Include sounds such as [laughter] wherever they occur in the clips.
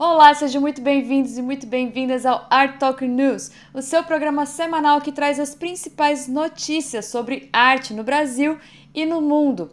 Olá, sejam muito bem-vindos e muito bem-vindas ao Art Talk News, o seu programa semanal que traz as principais notícias sobre arte no Brasil e no mundo.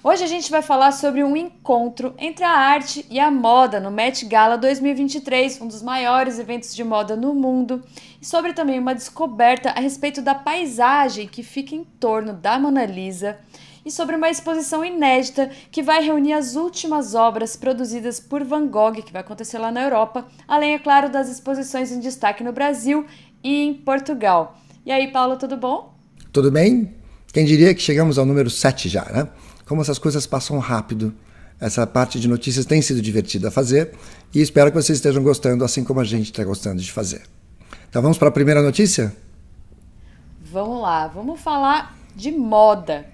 Hoje a gente vai falar sobre um encontro entre a arte e a moda no Met Gala 2023, um dos maiores eventos de moda no mundo, e sobre também uma descoberta a respeito da paisagem que fica em torno da Mona Lisa e sobre uma exposição inédita que vai reunir as últimas obras produzidas por Van Gogh, que vai acontecer lá na Europa, além, é claro, das exposições em destaque no Brasil e em Portugal. E aí, Paulo, tudo bom? Tudo bem? Quem diria que chegamos ao número 7 já, né? Como essas coisas passam rápido. Essa parte de notícias tem sido divertida a fazer e espero que vocês estejam gostando, assim como a gente está gostando de fazer. Então vamos para a primeira notícia? Vamos lá, vamos falar de moda.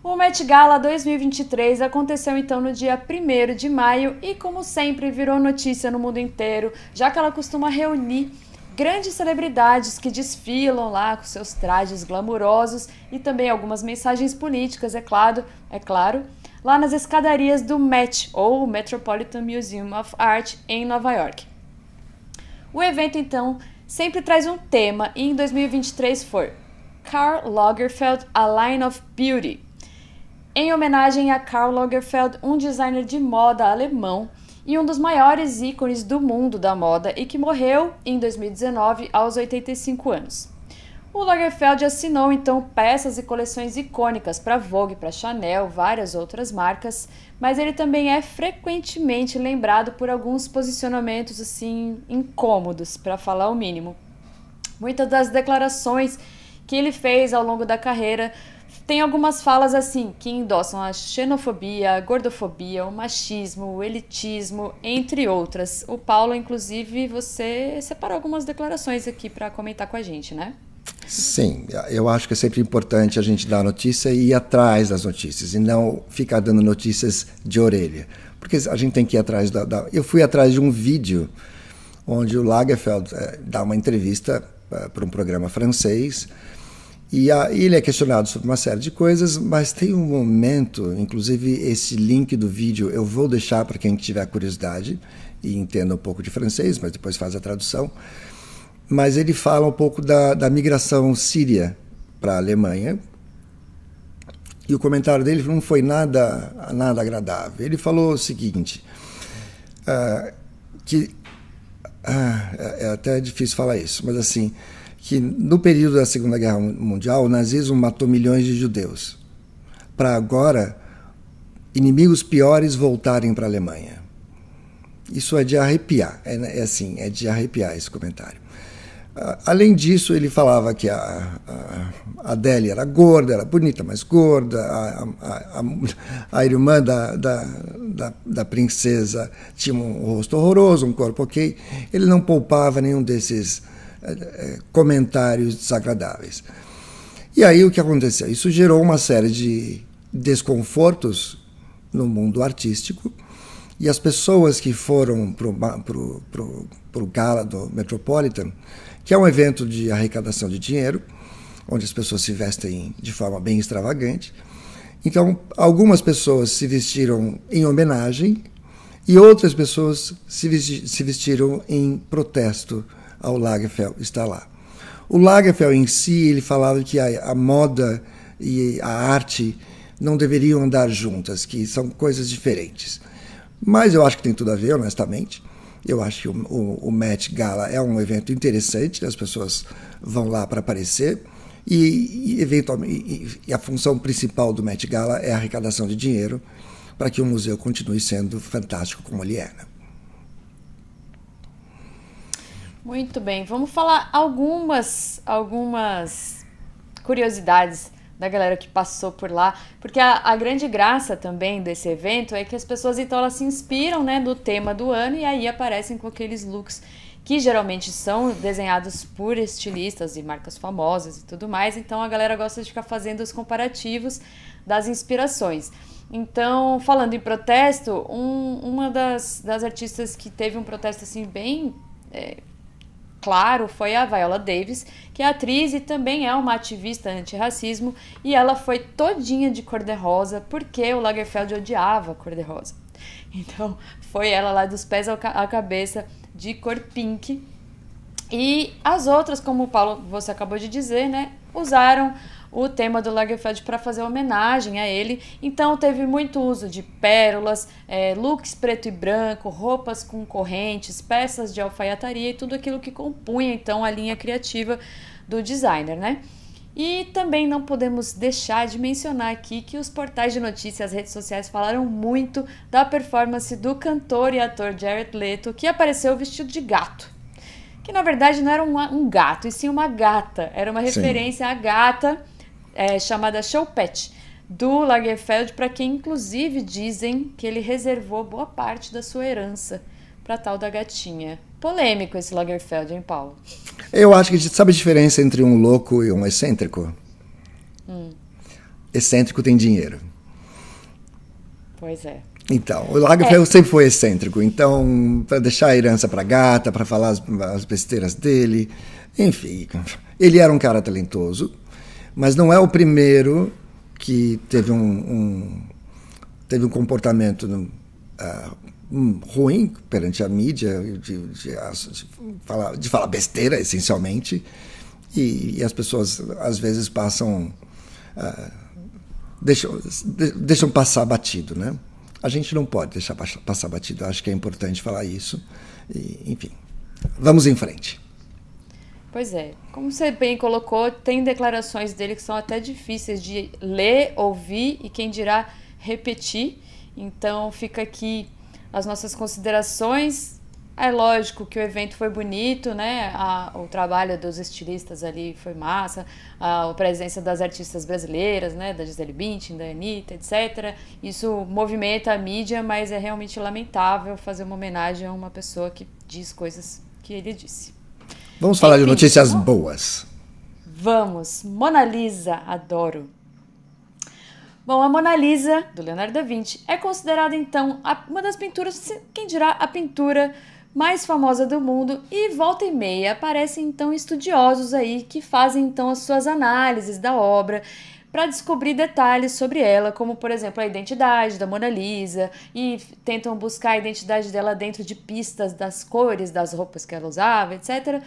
O Met Gala 2023 aconteceu então no dia 1 de maio e, como sempre, virou notícia no mundo inteiro, já que ela costuma reunir grandes celebridades que desfilam lá com seus trajes glamurosos e também algumas mensagens políticas, é claro, é claro, lá nas escadarias do Met ou Metropolitan Museum of Art em Nova York. O evento então sempre traz um tema e em 2023 foi Karl Lagerfeld: A Line of Beauty em homenagem a Karl Lagerfeld, um designer de moda alemão e um dos maiores ícones do mundo da moda e que morreu em 2019 aos 85 anos. O Lagerfeld assinou então peças e coleções icônicas para Vogue, para Chanel, várias outras marcas, mas ele também é frequentemente lembrado por alguns posicionamentos assim incômodos, para falar o mínimo. Muitas das declarações que ele fez ao longo da carreira tem algumas falas assim que endossam a xenofobia, a gordofobia, o machismo, o elitismo, entre outras. O Paulo, inclusive, você separou algumas declarações aqui para comentar com a gente, né? Sim, eu acho que é sempre importante a gente dar notícia e ir atrás das notícias e não ficar dando notícias de orelha. Porque a gente tem que ir atrás da. da... Eu fui atrás de um vídeo onde o Lagerfeld é, dá uma entrevista é, eh, para um programa francês e a, ele é questionado sobre uma série de coisas, mas tem um momento, inclusive esse link do vídeo eu vou deixar para quem tiver curiosidade e entenda um pouco de francês, mas depois faz a tradução. Mas ele fala um pouco da, da migração síria para a Alemanha. E o comentário dele não foi nada, nada agradável. Ele falou o seguinte: uh, que. Uh, é até difícil falar isso, mas assim que no período da Segunda Guerra Mundial o nazismo matou milhões de judeus. Para agora, inimigos piores voltarem para a Alemanha. Isso é de arrepiar, é, né, é assim, é de arrepiar esse comentário. Além disso, ele falava que a, a Adélia era gorda, era bonita, mas gorda. A, a, a irmã da, da, da, da, princesa tinha um rosto horroroso, um corpo ok. Ele não poupava nenhum desses eh, eh, comentários desagradáveis. E aí o que aconteceu? Isso gerou uma série de desconfortos no mundo artístico e as pessoas que foram para o gala do Metropolitan, que é um evento de arrecadação de dinheiro, onde as pessoas se vestem de forma bem extravagante. Então, algumas pessoas se vestiram em homenagem e outras pessoas se vestiram em protesto ao Lagerfeld está lá. O Lagerfeld em si, ele falava que a, a moda e a arte não deveriam andar juntas, que são coisas diferentes. Mas eu acho que tem tudo a ver, honestamente. Eu acho que o, o, o Met Gala é um evento interessante, as pessoas vão lá para aparecer. E, e eventualmente, e a função principal do Met Gala é a arrecadação de dinheiro para que o museu continue sendo fantástico como ele é. Né? Muito bem, vamos falar algumas, algumas curiosidades da galera que passou por lá, porque a, a, grande graça também desse evento é que as pessoas então elas se inspiram, né, do tema do ano e aí aparecem com aqueles looks que geralmente são desenhados por estilistas e marcas famosas e tudo mais, então a galera gosta de ficar fazendo os comparativos das inspirações. Então, falando em protesto, um, uma das, das artistas que teve um protesto assim bem é, claro foi a Viola Davis, que é atriz e também é uma ativista antirracismo, e ela foi todinha de cor-de-rosa porque o Lagerfeld odiava cor-de-rosa. [laughs] Então, foi ela lá dos pés à cabeça de cor pink. E as outras, como o Paulo você acabou de dizer, né, usaram o tema do Lagerfeld para fazer homenagem a ele. Então teve muito uso de pérolas, é, looks preto e branco, roupas com correntes, peças de alfaiataria e tudo aquilo que compunha então a linha criativa do designer, né? E também não podemos deixar de mencionar aqui que os portais de notícias, as redes sociais falaram muito da performance do cantor e ator Jared Leto, que apareceu vestido de gato. Que na verdade não era um gato, e sim uma gata. Era uma referência sim. à gata é, chamada Showpatch, do Lagerfeld, para quem inclusive dizem que ele reservou boa parte da sua herança para tal da gatinha. Polêmico esse Lagerfeld, hein, Paulo? Eu acho que a gente sabe a diferença entre um louco e um excêntrico. Hum. Excêntrico tem dinheiro. Pois é. Então, o Lagerfeld é. sempre foi excêntrico. Então, para deixar a herança para gata, para falar as, as besteiras dele, enfim, ele era um cara talentoso mas não é o primeiro que teve um, um teve um comportamento uh, ruim perante a mídia, de, de, de, falar, de falar besteira, essencialmente, e, e as pessoas às vezes passam. Uh, deixam, de, deixam passar batido, né? A gente não pode deixar passar batido, acho que é importante falar isso, e, enfim. Vamos em frente. Pois é. Como você bem colocou, tem declarações dele que são até difíceis de ler, ouvir e quem dirá repetir. Então fica aqui as nossas considerações. É lógico que o evento foi bonito, né? A, o trabalho dos estilistas ali foi massa, a, a, presença das artistas brasileiras, né? Da Gisele Bündchen, da Anitta, etc. Isso movimenta a mídia, mas é realmente lamentável fazer uma homenagem a uma pessoa que diz coisas que ele disse. Vamos falar de notícias boas. Vamos. Mona Lisa, adoro. Bom, a Mona Lisa, do Leonardo da Vinci, é considerada então uma das pinturas, quem dirá, a pintura mais famosa do mundo e volta e meia aparecem então estudiosos aí que fazem então as suas análises da obra para descobrir detalhes sobre ela, como por exemplo a identidade da Mona Lisa, e tentam buscar a identidade dela dentro de pistas das cores das roupas que ela usava, etc.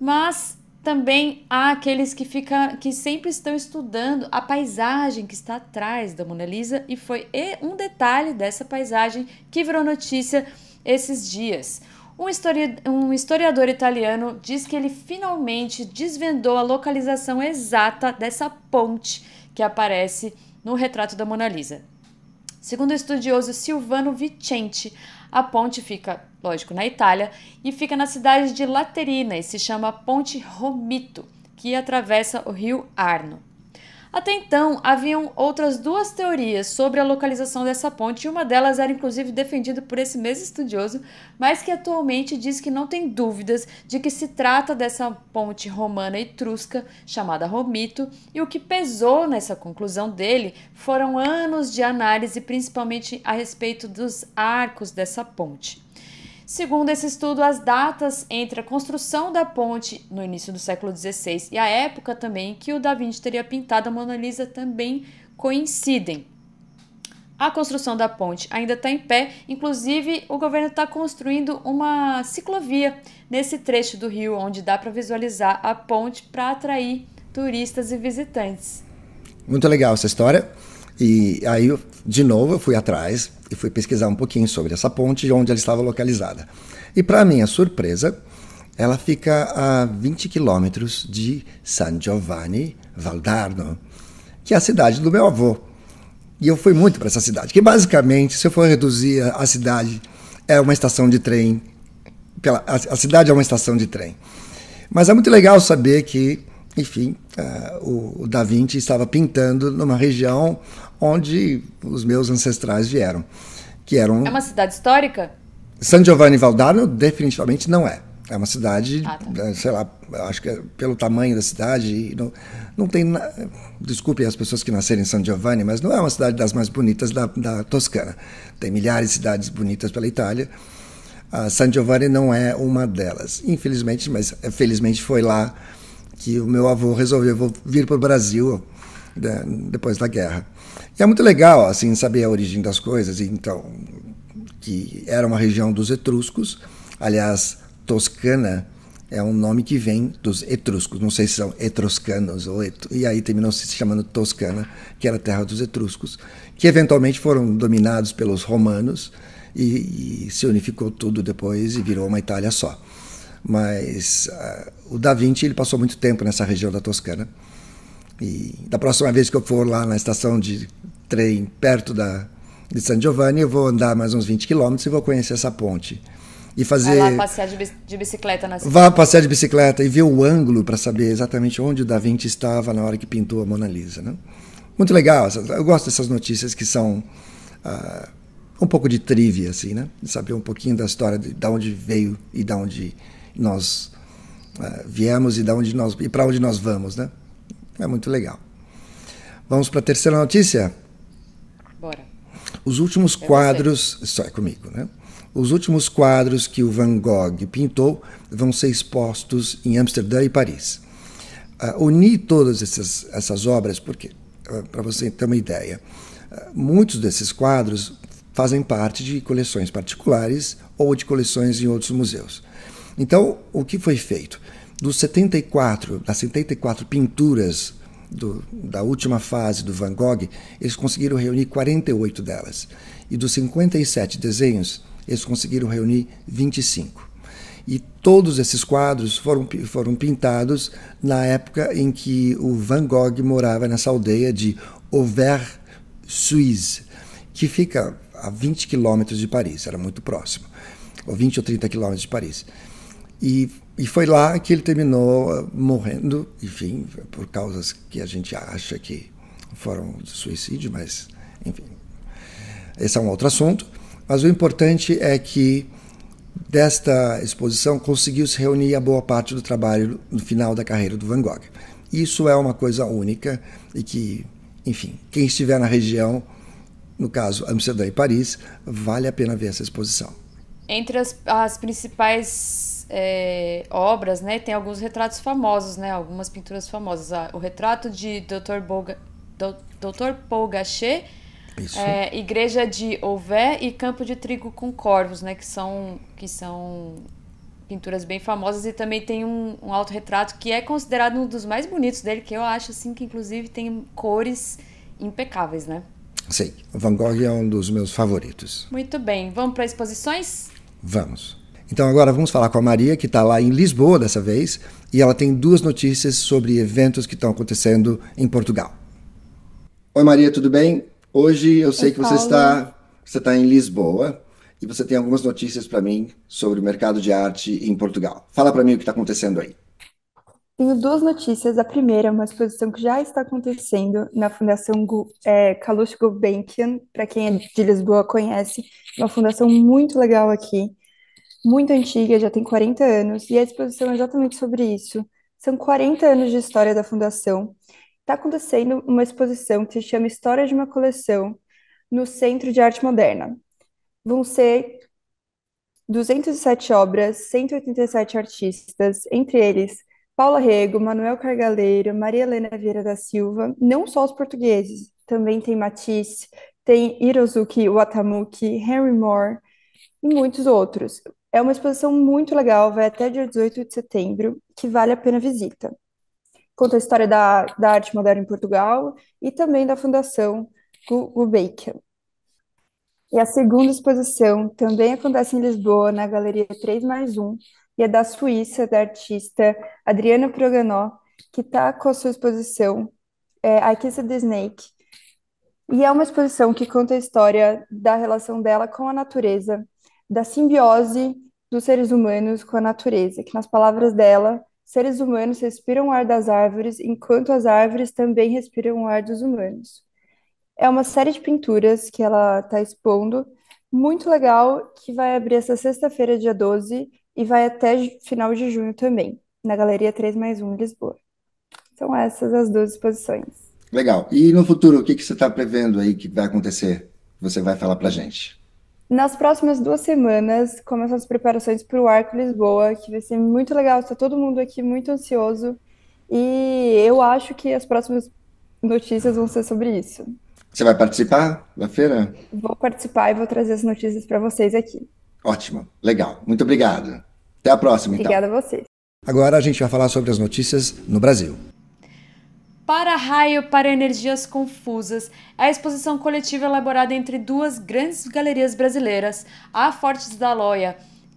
Mas também há aqueles que, ficam, que sempre estão estudando a paisagem que está atrás da Mona Lisa, e foi um detalhe dessa paisagem que virou notícia esses dias. Um, histori um historiador italiano diz que ele finalmente desvendou a localização exata dessa ponte que aparece no retrato da Mona Lisa. Segundo o estudioso Silvano Vicente, a ponte fica, lógico, na Itália e fica na cidade de Laterina e se chama Ponte Romito, que atravessa o rio Arno. Até então, haviam outras duas teorias sobre a localização dessa ponte, e uma delas era inclusive defendida por esse mesmo estudioso, mas que atualmente diz que não tem dúvidas de que se trata dessa ponte romana etrusca, chamada Romito, e o que pesou nessa conclusão dele foram anos de análise, principalmente a respeito dos arcos dessa ponte. Segundo esse estudo, as datas entre a construção da ponte no início do século XVI e a época também que o Da Vinci teria pintado a Mona Lisa também coincidem. A construção da ponte ainda está em pé, inclusive o governo está construindo uma ciclovia nesse trecho do rio, onde dá para visualizar a ponte para atrair turistas e visitantes. Muito legal essa história. E aí, de novo, eu fui atrás e fui pesquisar um pouquinho sobre essa ponte e onde ela estava localizada. E para minha surpresa, ela fica a 20 quilômetros de San Giovanni Valdarno, que é a cidade do meu avô. E eu fui muito para essa cidade, que basicamente, se eu for reduzir a cidade, é uma estação de trem. Pela, a, a cidade é uma estação de trem. Mas é muito legal saber que enfim, uh, o Da Vinci estava pintando numa região onde os meus ancestrais vieram, que eram... É uma cidade histórica? San Giovanni Valdarno definitivamente não é. É uma cidade, ah, tá. É, sei lá, acho que é pelo tamanho da cidade, não, não tem. Na... Desculpe as pessoas que nasceram em San Giovanni, mas não é uma cidade das mais bonitas da, da Toscana. Tem milhares de cidades bonitas pela Itália. A San Giovanni não é uma delas, infelizmente, mas é, felizmente foi lá que o meu avô resolveu vir para o Brasil né, depois da guerra. E é muito legal assim saber a origem das coisas. Então, que era uma região dos etruscos. Aliás, Toscana é um nome que vem dos etruscos. Não sei se são etruscanos ou et... e aí terminou se chamando Toscana, que era a terra dos etruscos, que eventualmente foram dominados pelos romanos e, e se unificou tudo depois e virou uma Itália só. Mas uh, o Da Vinci ele passou muito tempo nessa região da Toscana. E da próxima vez que eu for lá na estação de trem perto da, de San Giovanni, eu vou andar mais uns 20 quilômetros e vou conhecer essa ponte. E fazer. Vai lá passear de bicicleta na cidade. Vá passear de bicicleta e ver o ângulo para saber exatamente onde o Da Vinci estava na hora que pintou a Mona Lisa. Né? Muito legal. Eu gosto dessas notícias que são uh, um pouco de trivia, assim, né? De saber um pouquinho da história, de, de onde veio e de onde nós uh, viemos e da onde nós e para onde nós vamos, né? É muito legal. Vamos para a terceira notícia. Bora. Os últimos é quadros, só é comigo, né? Os últimos quadros que o Van Gogh pintou vão ser expostos em Amsterdã e Paris. Uh, todas essas, essas obras, porque uh, para você ter uma ideia, uh, muitos desses quadros fazem parte de coleções particulares ou de coleções em outros museus. Então, o que foi feito? Dos 74, das 74 pinturas do, da última fase do Van Gogh, eles conseguiram reunir 48 delas. E dos 57 desenhos, eles conseguiram reunir 25. E todos esses quadros foram, foram pintados na época em que o Van Gogh morava nessa aldeia de Auvers-Suisse, que fica a 20 quilômetros de Paris, era muito próximo, ou 20 ou 30 quilômetros de Paris. E, e foi lá que ele terminou ah, morrendo, enfim, por causas que a gente acha que foram de suicídio, mas, enfim, esse é um outro assunto. Mas o importante é que desta exposição conseguiu-se reunir a boa parte do trabalho no final da carreira do Van Gogh. Isso é uma coisa única e que, enfim, quem estiver na região, no caso Amsterdã e Paris, vale a pena ver essa exposição. Entre as, as principais é, obras, né, tem alguns retratos famosos, né, algumas pinturas famosas. Ah, o retrato de Dr. Boga, Dr. Paul Gachet, é, Igreja de Ové e Campo de Trigo com Corvos, né, que são, que são pinturas bem famosas e também tem um, um autorretrato que é considerado um dos mais bonitos dele, que eu acho assim que inclusive tem cores impecáveis, né? Sim, Van Gogh é um dos meus favoritos. Muito bem, vamos para exposições? Vamos. Então agora vamos falar com a Maria, que está lá em Lisboa dessa vez, e ela tem duas notícias sobre eventos que estão acontecendo em Portugal. Oi Maria, tudo bem? Hoje eu sei Oi, que você está, você está em Lisboa e você tem algumas notícias para mim sobre o mercado de arte em Portugal. Fala para mim o que está acontecendo aí. Tenho duas notícias. A primeira é uma exposição que já está acontecendo na Fundação Gu, é, Gulbenkian. Para quem é de Lisboa conhece, uma fundação muito legal aqui, muito antiga, já tem 40 anos, e a exposição é exatamente sobre isso. São 40 anos de história da Fundação. Está acontecendo uma exposição que se chama História de uma Coleção no Centro de Arte Moderna. Vão ser 207 obras, 187 artistas, entre eles Paula Rego, Manuel Cargaleiro, Maria Helena Vieira da Silva, não só os portugueses, também tem Matisse, tem Hirozuki Watamuki, Henry Moore e muitos outros. É uma exposição muito legal, vai até dia 18 de setembro, que vale a pena visita. Conta a história da, da arte moderna em Portugal e também da Fundação Gulbenkian. E a segunda exposição também acontece em Lisboa, na Galeria 3 mais 1, e é da Suíça, da artista Adriana Proganó, que está com a sua exposição é, I the Snake. E é uma exposição que conta a história da relação dela com a natureza da simbiose dos seres humanos com a natureza, que nas palavras dela, seres humanos respiram o ar das árvores, enquanto as árvores também respiram o ar dos humanos. É uma série de pinturas que ela está expondo, muito legal, que vai abrir essa sexta-feira, dia 12, e vai até final de junho também, na Galeria 3 mais 1, Lisboa. Então essas as duas exposições. Legal. E no futuro, o que, que você está prevendo aí que vai acontecer? Você vai falar para gente? Nas próximas duas semanas, começam as preparações para o Arco Lisboa, que vai ser muito legal. Está todo mundo aqui muito ansioso. E eu acho que as próximas notícias vão ser sobre isso. Você vai participar da feira? Vou participar e vou trazer as notícias para vocês aqui. Ótimo, legal. Muito obrigado. Até a próxima, então. Obrigada a vocês. Agora a gente vai falar sobre as notícias no Brasil. Para Raio para Energias Confusas é a exposição coletiva elaborada entre duas grandes galerias brasileiras, a Fortes da Loia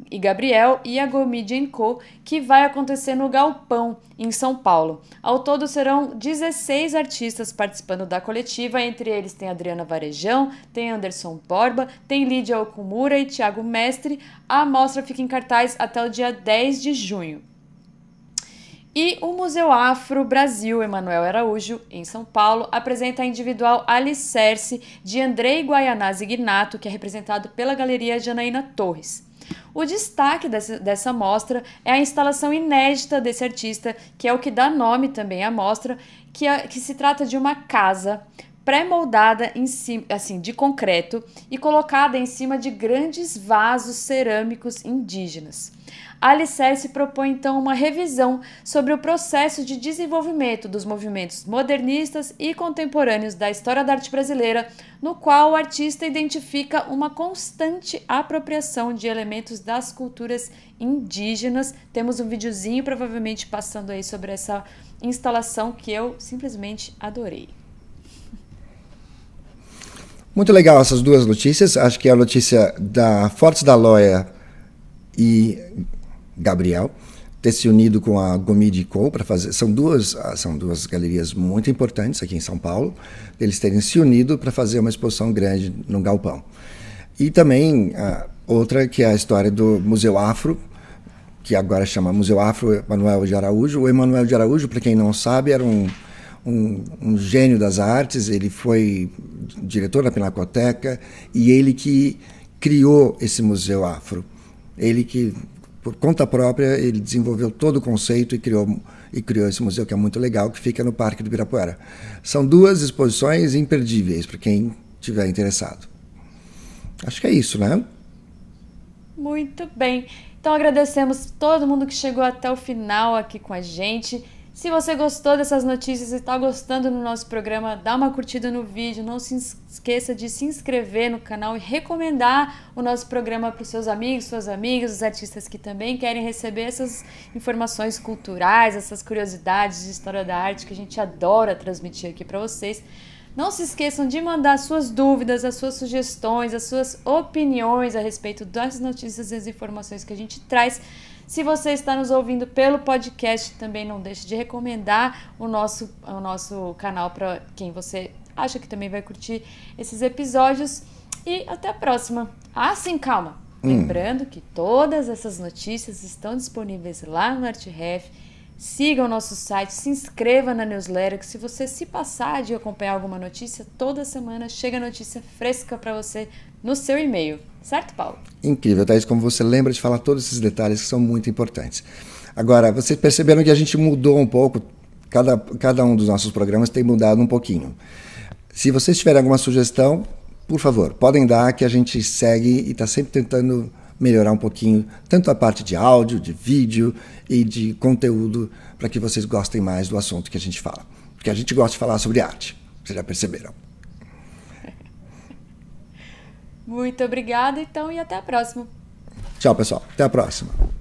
e Gabriel e a Gourmet Co, que vai acontecer no Galpão, em São Paulo. Ao todo serão 16 artistas participando da coletiva, entre eles tem Adriana Varejão, tem Anderson Borba, tem Lídia Okumura e Tiago Mestre. A mostra fica em cartaz até o dia 10 de junho. E o Museu Afro Brasil Emanuel Araújo, em São Paulo, apresenta a individual Alicerce de Andrei Guaianazzi Ignato, que é representado pela Galeria Janaína Torres. O destaque dessa, dessa mostra é a instalação inédita desse artista, que é o que dá nome também à mostra, que, é, que se trata de uma casa pré-moldada em cima, assim, de concreto e colocada em cima de grandes vasos cerâmicos indígenas. A Alicerce propõe então uma revisão sobre o processo de desenvolvimento dos movimentos modernistas e contemporâneos da história da arte brasileira, no qual o artista identifica uma constante apropriação de elementos das culturas indígenas. Temos um videozinho provavelmente passando aí sobre essa instalação que eu simplesmente adorei. Muito legal essas duas notícias. Acho que é a notícia da Fortes da Loia e Gabriel ter se unido com a Gomide Co para fazer são duas ah, são duas galerias muito importantes aqui em São Paulo. Eles terem se unido para fazer uma exposição grande no galpão. E também ah, outra que é a história do Museu Afro, que agora chama Museu Afro Emanuel de Araújo. O Emanuel de Araújo, para quem não sabe, era um um, um, gênio das artes, ele foi diretor da Pinacoteca e ele que criou esse Museu Afro. Ele que, por conta própria, ele desenvolveu todo o conceito e criou, e criou esse museu que é muito legal, que fica no Parque do Ibirapuera. São duas exposições imperdíveis para quem tiver interessado. Acho que é isso, né? Muito bem. Então agradecemos todo mundo que chegou até o final aqui com a gente. Se você gostou dessas notícias e está gostando do nosso programa, dá uma curtida no vídeo. Não se esqueça de se inscrever no canal e recomendar o nosso programa para os seus amigos, suas amigas, os artistas que também querem receber essas informações culturais, essas curiosidades de história da arte que a gente adora transmitir aqui para vocês. Não se esqueçam de mandar suas dúvidas, as suas sugestões, as suas opiniões a respeito das notícias e as informações que a gente traz se você está nos ouvindo pelo podcast, também não deixe de recomendar o nosso, o nosso canal para quem você acha que também vai curtir esses episódios. E até a próxima. Ah, sim, calma. Hum. Lembrando que todas essas notícias estão disponíveis lá no ArtRef. Siga o nosso site, se inscreva na newsletter, que se você se passar de acompanhar alguma notícia, toda semana chega notícia fresca para você no seu e-mail. Certo, Paulo? Incrível, Thaís, como você lembra de falar todos esses detalhes que são muito importantes. Agora, vocês perceberam que a gente mudou um pouco, cada, cada um dos nossos programas tem mudado um pouquinho. Se vocês tiverem alguma sugestão, por favor, podem dar que a gente segue e está sempre tentando melhorar um pouquinho, tanto a parte de áudio, de vídeo e de conteúdo, para que vocês gostem mais do assunto que a gente fala. Porque a gente gosta de falar sobre arte, vocês já perceberam. Muito obrigada, então, e até a próxima. Tchau, pessoal. Até a próxima.